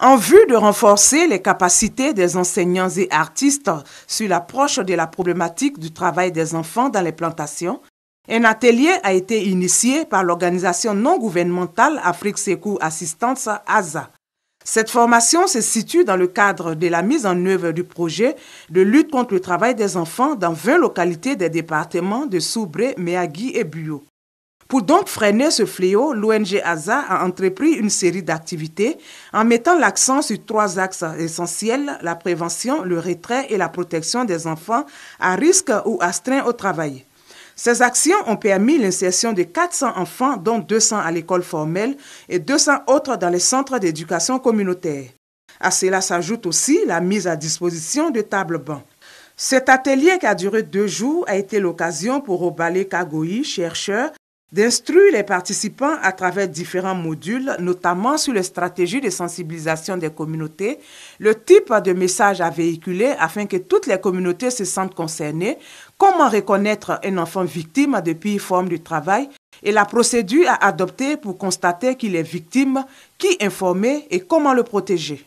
En vue de renforcer les capacités des enseignants et artistes sur l'approche de la problématique du travail des enfants dans les plantations, un atelier a été initié par l'organisation non gouvernementale Afrique Secours Assistance ASA. Cette formation se situe dans le cadre de la mise en œuvre du projet de lutte contre le travail des enfants dans 20 localités des départements de Soubré, Méagui et Buyo. Pour donc freiner ce fléau, l'ONG ASA a entrepris une série d'activités en mettant l'accent sur trois axes essentiels, la prévention, le retrait et la protection des enfants à risque ou astreints au travail. Ces actions ont permis l'insertion de 400 enfants, dont 200 à l'école formelle et 200 autres dans les centres d'éducation communautaire. À cela s'ajoute aussi la mise à disposition de tables bancs. Cet atelier qui a duré deux jours a été l'occasion pour Obale Kagoi, chercheur d'instruire les participants à travers différents modules, notamment sur les stratégies de sensibilisation des communautés, le type de message à véhiculer afin que toutes les communautés se sentent concernées, comment reconnaître un enfant victime de pire forme du travail et la procédure à adopter pour constater qu'il est victime, qui informer et comment le protéger.